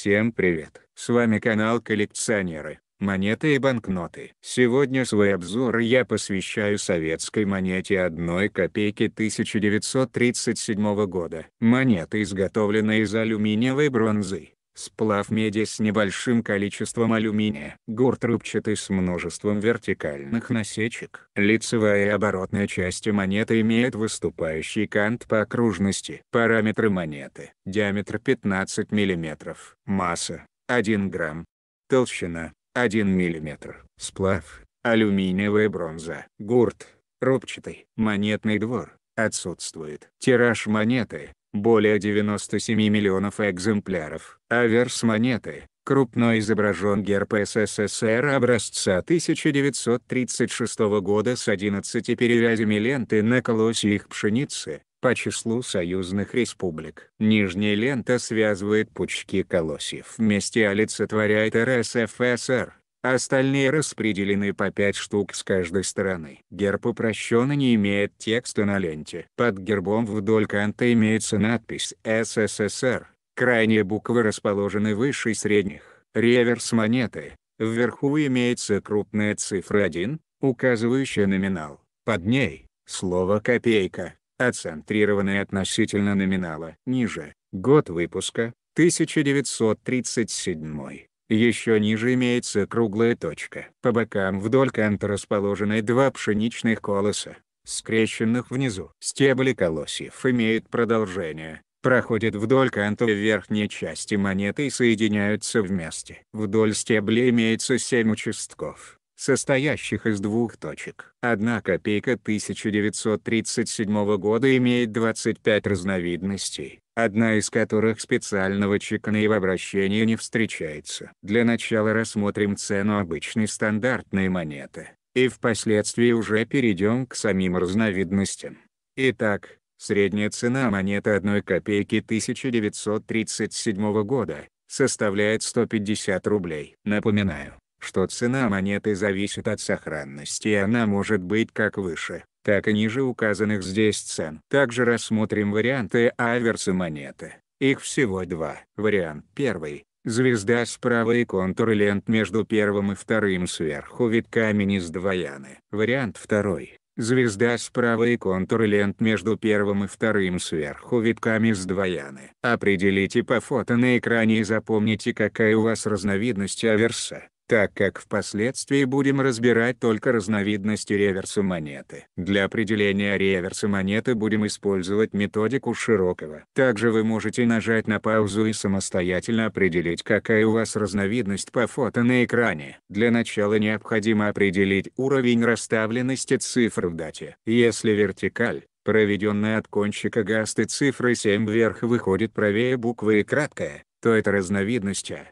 Всем привет! С вами канал Коллекционеры, монеты и банкноты. Сегодня свой обзор я посвящаю советской монете одной копейки 1937 года. Монета изготовлена из алюминиевой бронзы сплав меди с небольшим количеством алюминия, гурт рубчатый с множеством вертикальных насечек. Лицевая и оборотная части монеты имеют выступающий кант по окружности. Параметры монеты. Диаметр 15 мм. Масса – 1 грамм. Толщина – 1 мм. Сплав – алюминиевая бронза. Гурт – рубчатый. Монетный двор – отсутствует. Тираж монеты более 97 миллионов экземпляров. Аверс монеты, крупно изображен герб СССР образца 1936 года с 11 перевязями ленты на колосе их пшеницы, по числу союзных республик. Нижняя лента связывает пучки колосьев вместе олицетворяет РСФСР. Остальные распределены по 5 штук с каждой стороны. Герб упрощенно не имеет текста на ленте. Под гербом вдоль канта имеется надпись «СССР». Крайние буквы расположены выше средних. Реверс монеты. Вверху имеется крупная цифра 1, указывающая номинал. Под ней — слово «копейка», отцентрированное относительно номинала. Ниже — год выпуска, 1937. Еще ниже имеется круглая точка. По бокам вдоль канта расположены два пшеничных колоса, скрещенных внизу. Стебли колосьев имеют продолжение, проходят вдоль канта в верхней части монеты и соединяются вместе. Вдоль стебля имеется семь участков состоящих из двух точек. Одна копейка 1937 года имеет 25 разновидностей, одна из которых специального чекана и в обращении не встречается. Для начала рассмотрим цену обычной стандартной монеты, и впоследствии уже перейдем к самим разновидностям. Итак, средняя цена монеты одной копейки 1937 года составляет 150 рублей. Напоминаю, что цена монеты зависит от сохранности и она может быть как выше, так и ниже указанных здесь цен. Также рассмотрим варианты аверса монеты. Их всего два. Вариант первый. Звезда справа и контур лент между первым и вторым сверху витками из двояны. Вариант второй. Звезда справа и контур лент между первым и вторым сверху витками с двояны. Определите по фото на экране и запомните какая у вас разновидность аверса так как впоследствии будем разбирать только разновидности реверса монеты. Для определения реверса монеты будем использовать методику Широкого. Также вы можете нажать на паузу и самостоятельно определить какая у вас разновидность по фото на экране. Для начала необходимо определить уровень расставленности цифр в дате. Если вертикаль, проведенная от кончика гасты цифры 7 вверх выходит правее буквы и краткая, то это разновидность А.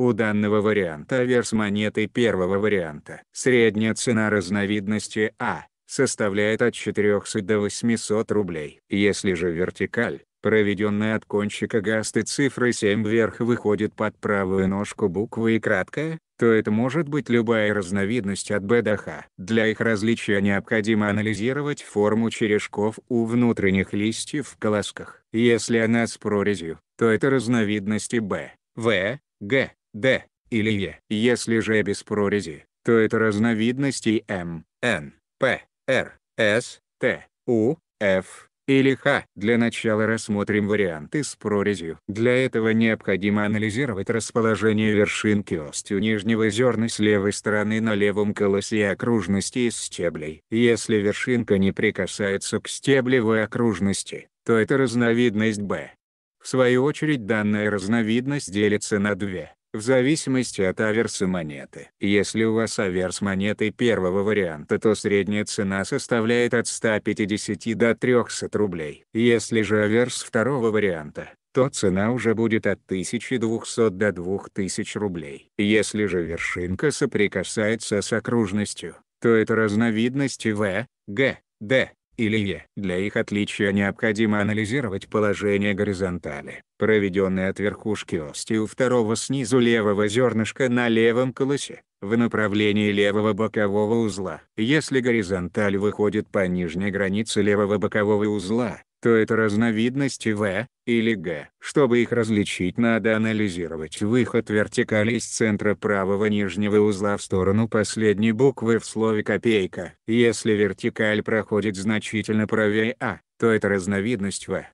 У данного варианта верс монеты первого варианта. Средняя цена разновидности А составляет от 400 до 800 рублей. Если же вертикаль, проведенная от кончика гасты цифры 7 вверх выходит под правую ножку буквы и краткая, то это может быть любая разновидность от Б до Х. Для их различия необходимо анализировать форму черешков у внутренних листьев в колосках. Если она с прорезью, то это разновидности Б, В, Г. Д или Е, Если же без прорези, то это разновидности М, Н, П, Р, С, Т, У, Ф или Х. Для начала рассмотрим варианты с прорезью. Для этого необходимо анализировать расположение вершинки остью нижнего зерна с левой стороны на левом колосе окружности из стеблей. Если вершинка не прикасается к стеблевой окружности, то это разновидность Б. В свою очередь данная разновидность делится на две в зависимости от аверса монеты. Если у вас аверс монеты первого варианта, то средняя цена составляет от 150 до 300 рублей. Если же аверс второго варианта, то цена уже будет от 1200 до 2000 рублей. Если же вершинка соприкасается с окружностью, то это разновидности В, Г, Д, или Е. Для их отличия необходимо анализировать положение горизонтали, проведенной от верхушки ости у второго снизу левого зернышка на левом колысе, в направлении левого бокового узла. Если горизонталь выходит по нижней границе левого бокового узла, то это разновидность В, или Г. Чтобы их различить надо анализировать выход вертикали из центра правого нижнего узла в сторону последней буквы в слове «копейка». Если вертикаль проходит значительно правее А, то это разновидность В.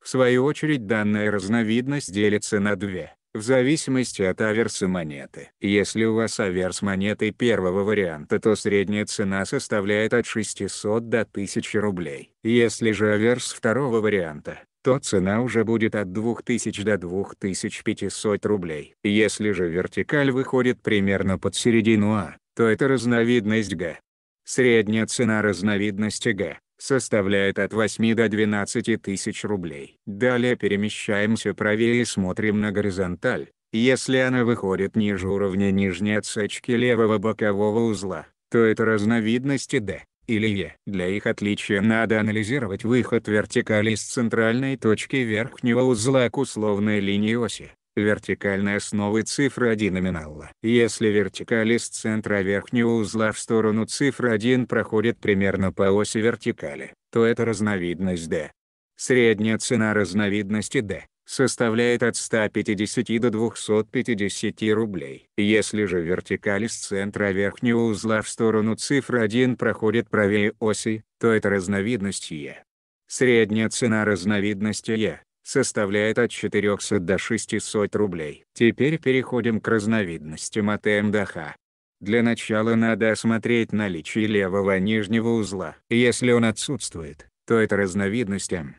В свою очередь данная разновидность делится на две, в зависимости от аверса монеты. Если у вас аверс монеты первого варианта, то средняя цена составляет от 600 до 1000 рублей. Если же аверс второго варианта, то цена уже будет от 2000 до 2500 рублей. Если же вертикаль выходит примерно под середину А, то это разновидность Г. Средняя цена разновидности Г составляет от 8 до 12 тысяч рублей. Далее перемещаемся правее и смотрим на горизонталь. Если она выходит ниже уровня нижней отсечки левого бокового узла, то это разновидности D или Е. Для их отличия надо анализировать выход вертикали с центральной точки верхнего узла к условной линии оси, вертикальной основы цифры 1 номинала. Если вертикали с центра верхнего узла в сторону цифры 1 проходит примерно по оси вертикали, то это разновидность D. Средняя цена разновидности D составляет от 150 до 250 рублей. Если же вертикаль с центра верхнего узла в сторону цифры 1 проходит правее оси, то это разновидность Е. Средняя цена разновидности Е составляет от 400 до 600 рублей. Теперь переходим к разновидностям от МДХ. Для начала надо осмотреть наличие левого нижнего узла. Если он отсутствует, то это разновидность М.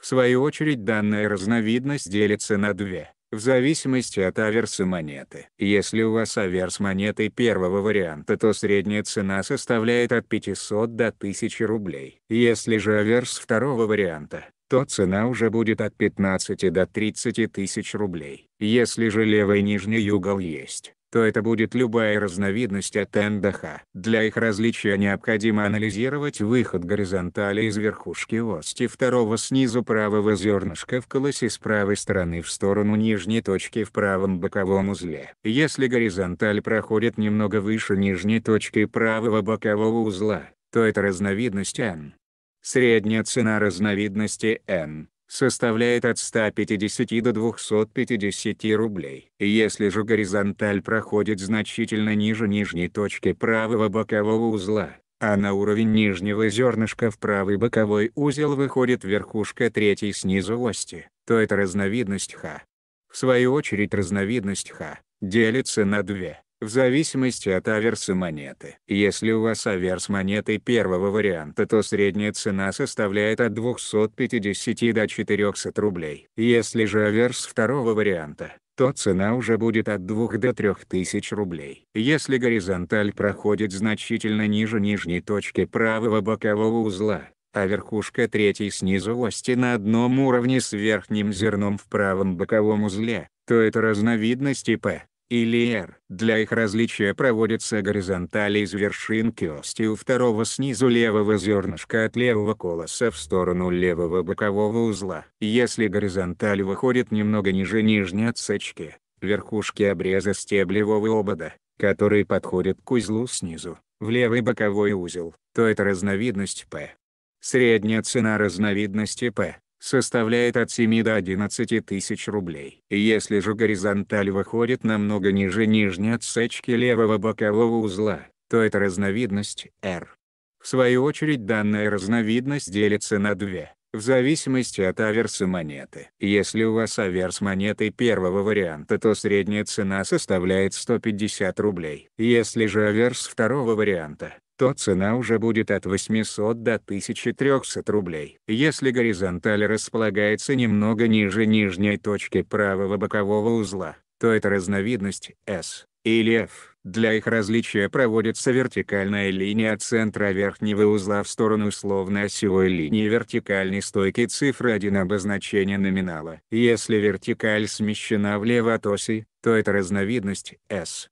В свою очередь данная разновидность делится на две, в зависимости от аверса монеты. Если у вас аверс монеты первого варианта, то средняя цена составляет от 500 до 1000 рублей. Если же аверс второго варианта, то цена уже будет от 15 до 30 тысяч рублей. Если же левый нижний угол есть, то это будет любая разновидность от НДХ. Для их различия необходимо анализировать выход горизонтали из верхушки ости второго снизу правого зернышка в колосе с правой стороны в сторону нижней точки в правом боковом узле. Если горизонталь проходит немного выше нижней точки правого бокового узла, то это разновидность N. Средняя цена разновидности N составляет от 150 до 250 рублей. Если же горизонталь проходит значительно ниже нижней точки правого бокового узла, а на уровень нижнего зернышка в правый боковой узел выходит верхушка третьей снизу ости, то это разновидность Х. В свою очередь разновидность Х делится на две в зависимости от аверса монеты. Если у вас аверс монеты первого варианта, то средняя цена составляет от 250 до 400 рублей. Если же аверс второго варианта, то цена уже будет от 2 до 3 тысяч рублей. Если горизонталь проходит значительно ниже нижней точки правого бокового узла, а верхушка третьей снизу ости на одном уровне с верхним зерном в правом боковом узле, то это разновидность ИП, или R. Для их различия проводится горизонталь из вершинки ости у второго снизу левого зернышка от левого колоса в сторону левого бокового узла. Если горизонталь выходит немного ниже нижней отсечки, верхушки обреза стеблевого обода, который подходит к узлу снизу, в левый боковой узел, то это разновидность P. Средняя цена разновидности P составляет от 7 до 11 тысяч рублей. Если же горизонталь выходит намного ниже нижней отсечки левого бокового узла, то это разновидность R. В свою очередь данная разновидность делится на две, в зависимости от аверса монеты. Если у вас аверс монеты первого варианта, то средняя цена составляет 150 рублей. Если же аверс второго варианта, то цена уже будет от 800 до 1300 рублей. Если горизонталь располагается немного ниже нижней точки правого бокового узла, то это разновидность S или F. Для их различия проводится вертикальная линия от центра верхнего узла в сторону условной осевой линии вертикальной стойки цифры 1 обозначение номинала. Если вертикаль смещена влево от оси, то это разновидность S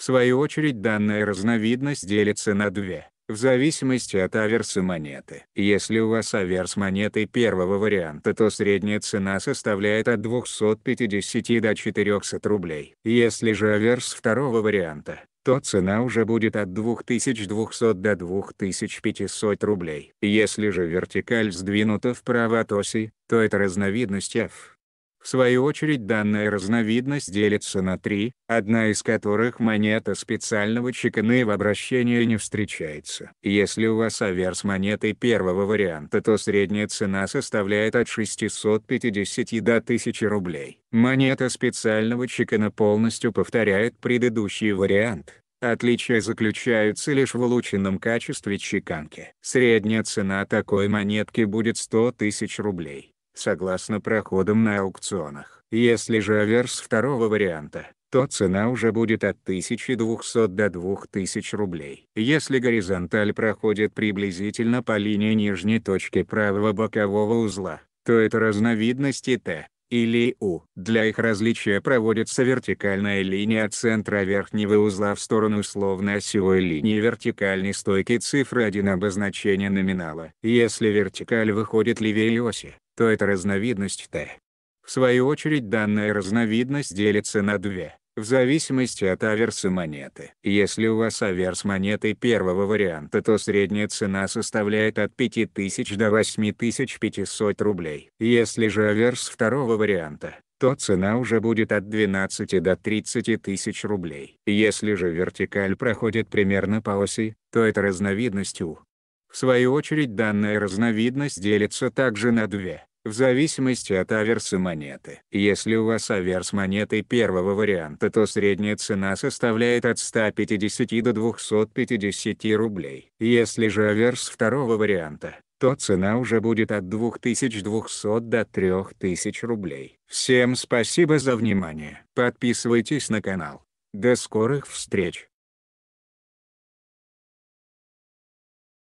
в свою очередь данная разновидность делится на две, в зависимости от аверса монеты. Если у вас аверс монеты первого варианта, то средняя цена составляет от 250 до 400 рублей. Если же аверс второго варианта, то цена уже будет от 2200 до 2500 рублей. Если же вертикаль сдвинута вправо от оси, то это разновидность F. В свою очередь данная разновидность делится на три, одна из которых монета специального чекана и в обращении не встречается. Если у вас аверс монеты первого варианта, то средняя цена составляет от 650 до 1000 рублей. Монета специального чекана полностью повторяет предыдущий вариант. Отличия заключаются лишь в улучшенном качестве чеканки. Средняя цена такой монетки будет 100 тысяч рублей согласно проходам на аукционах. Если же аверс второго варианта, то цена уже будет от 1200 до 2000 рублей. Если горизонталь проходит приблизительно по линии нижней точки правого бокового узла, то это разновидности Т или U. Для их различия проводится вертикальная линия от центра верхнего узла в сторону условной осевой линии вертикальной стойки цифры 1 обозначение номинала. Если вертикаль выходит левее оси, то это разновидность Т. В свою очередь данная разновидность делится на две в зависимости от аверса монеты. Если у вас аверс монеты первого варианта, то средняя цена составляет от 5000 до 8500 рублей. Если же аверс второго варианта, то цена уже будет от 12 до 30 тысяч рублей. Если же вертикаль проходит примерно по оси, то это разновидность У. В свою очередь данная разновидность делится также на две в зависимости от аверса монеты. Если у вас аверс монеты первого варианта, то средняя цена составляет от 150 до 250 рублей. Если же аверс второго варианта, то цена уже будет от 2200 до 3000 рублей. Всем спасибо за внимание. Подписывайтесь на канал. До скорых встреч!